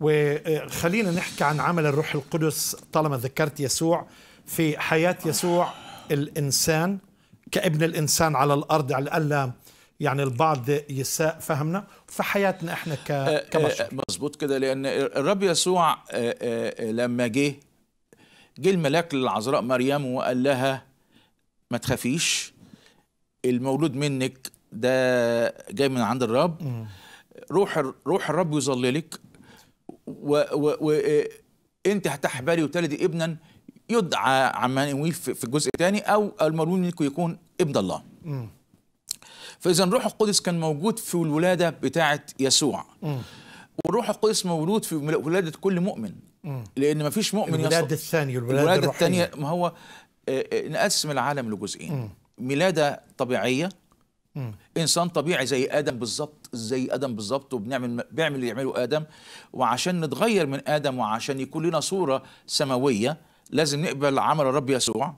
وخلينا نحكي عن عمل الروح القدس طالما ذكرت يسوع في حياة يسوع الإنسان كابن الإنسان على الأرض على الأقل يعني البعض يساء فهمنا في حياتنا احنا آه، آه، كبشر آه، مظبوط كده لان الرب يسوع لما جه جه الملاك للعذراء مريم وقال لها ما تخافيش المولود منك ده جاي من عند الرب روح روح الرب يظللك وانت إيه، هتحبلي وتلدي ابنا يدعى عمانويل في الجزء الثاني او المولود منكم يكون ابن الله فاذا الروح القدس كان موجود في الولاده بتاعه يسوع م. والروح القدس مولود في ولاده كل مؤمن م. لان ما فيش مؤمن الولاده الثانيه الولاده, الولاده الثانيه ما هو آه، آه، نقسم العالم لجزئين ميلاده طبيعيه مم. انسان طبيعي زي ادم بالظبط زي ادم بالظبط وبنعمل بيعمل اللي يعمله ادم وعشان نتغير من ادم وعشان يكون لنا صوره سماويه لازم نقبل عمل الرب يسوع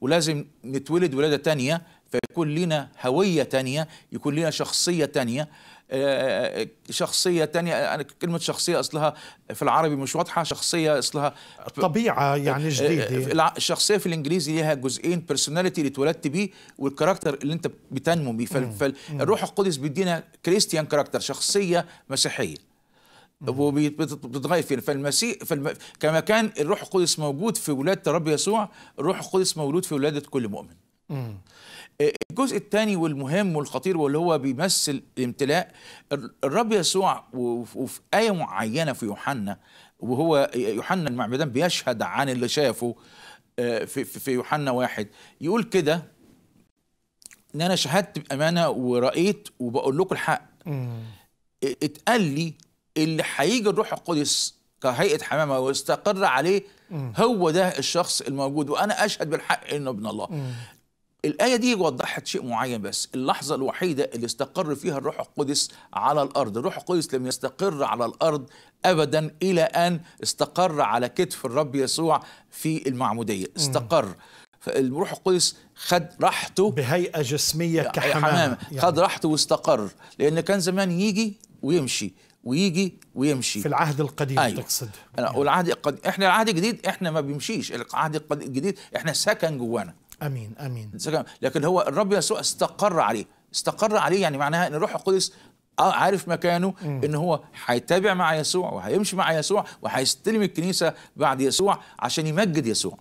ولازم نتولد ولاده تانية فيكون لنا هويه تانية يكون لنا شخصيه تانية آه، آه، آه، شخصية تانية كلمة شخصية أصلها في العربي مش واضحة شخصية أصلها طبيعة يعني جديدة الشخصية في الإنجليزي ليها جزئين بيرسوناليتي اللي اتولدت بيه والكاركتر اللي أنت بتنمو بيه فالروح القدس بيدينا كريستيان كاركتر شخصية مسيحية وبتتغير فينا فالمسيح فالم... كما كان الروح القدس موجود في ولاده الرب يسوع الروح القدس مولود في ولاده كل مؤمن الجزء الثاني والمهم والخطير واللي هو بيمثل الامتلاء الرب يسوع وفي آية معينة في يوحنا وهو يوحنا المعمدان بيشهد عن اللي شافه آه، في يوحنا واحد يقول كده ان انا شهدت بامانه ورأيت وبقول لكم الحق اتقال لي اللي هيجي الروح القدس كهيئه حمامه ويستقر عليه هو ده الشخص الموجود وانا اشهد بالحق انه ابن الله الآية دي وضحت شيء معين بس اللحظة الوحيدة اللي استقر فيها الروح القدس على الأرض الروح القدس لم يستقر على الأرض أبدا إلى أن استقر على كتف الرب يسوع في المعمودية استقر فالروح القدس خد راحته بهيئة جسمية كحمامة يعني. خد راحته واستقر لأن كان زمان يجي ويمشي ويجي ويمشي في العهد القديم أيوة. تقصد والعهد القديم احنا العهد الجديد احنا ما بيمشيش العهد الجديد احنا سكن جوانا امين امين لكن هو الرب يسوع استقر عليه استقر عليه يعني معناها ان الروح القدس آه، عارف مكانه ان هو هيتابع مع يسوع وهيمشي مع يسوع وهيستلم الكنيسه بعد يسوع عشان يمجد يسوع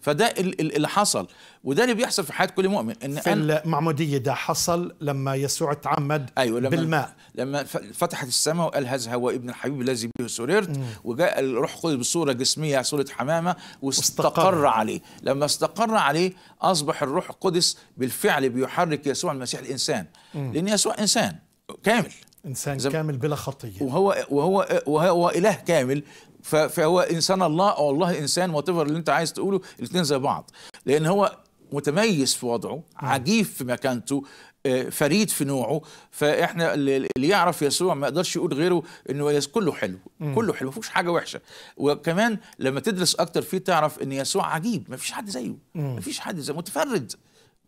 فده اللي حصل وده اللي بيحصل في حياه كل مؤمن ان في المعموديه ده حصل لما يسوع تعمد أيوة لما بالماء لما فتحت السماء وقال هذا هو ابن الحبيب الذي به سررت وجاء الروح القدس بصوره جسميه صوره حمامه واستقر عليه لما استقر عليه اصبح الروح القدس بالفعل بيحرك يسوع المسيح الانسان لان يسوع انسان كامل انسان كامل بلا خطيه وهو وهو وهو اله كامل فهو انسان الله او الله انسان وات اللي انت عايز تقوله الاثنين زي بعض لان هو متميز في وضعه عجيب في مكانته آه، فريد في نوعه فاحنا اللي يعرف يسوع ما يقدرش يقول غيره انه كله حلو مم. كله حلو ما فيهوش حاجه وحشه وكمان لما تدرس اكتر فيه تعرف ان يسوع عجيب ما فيش حد زيه ما فيش حد زيه متفرد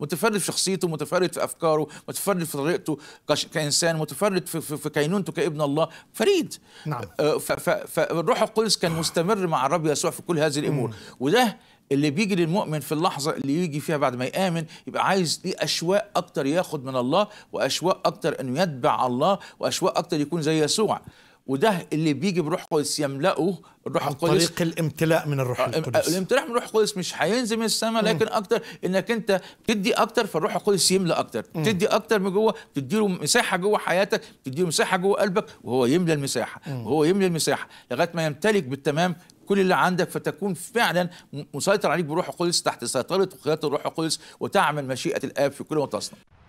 متفرد في شخصيته متفرد في افكاره متفرد في طريقته كانسان متفرد في, في, في كينونته كابن الله فريد نعم آه، فالروح القدس كان مستمر مع الرب يسوع في كل هذه الامور مم. وده اللي بيجي للمؤمن في اللحظه اللي يجي فيها بعد ما يامن يبقى عايز ليه اشواق اكتر ياخد من الله واشواق اكتر انه يتبع الله واشواق اكتر يكون زي يسوع وده اللي بيجي بروح قدس يملأه الروح القدس طريق الامتلاء من الروح آه، آه، القدس الامتلاء من الروح القدس مش هينزل من السماء لكن اكتر انك انت تدي اكتر فالروح القدس يملى اكتر م. تدي اكتر من جوه تديله مساحه جوه حياتك تديله مساحه جوه قلبك وهو يملى المساحه م. وهو يملى المساحه لغايه ما يمتلك بالتمام كل اللي عندك فتكون فعلا مسيطر عليك بروح القدس تحت سيطره وقياده الروح القدس وتعمل مشيئه الاب في كل ما تصنع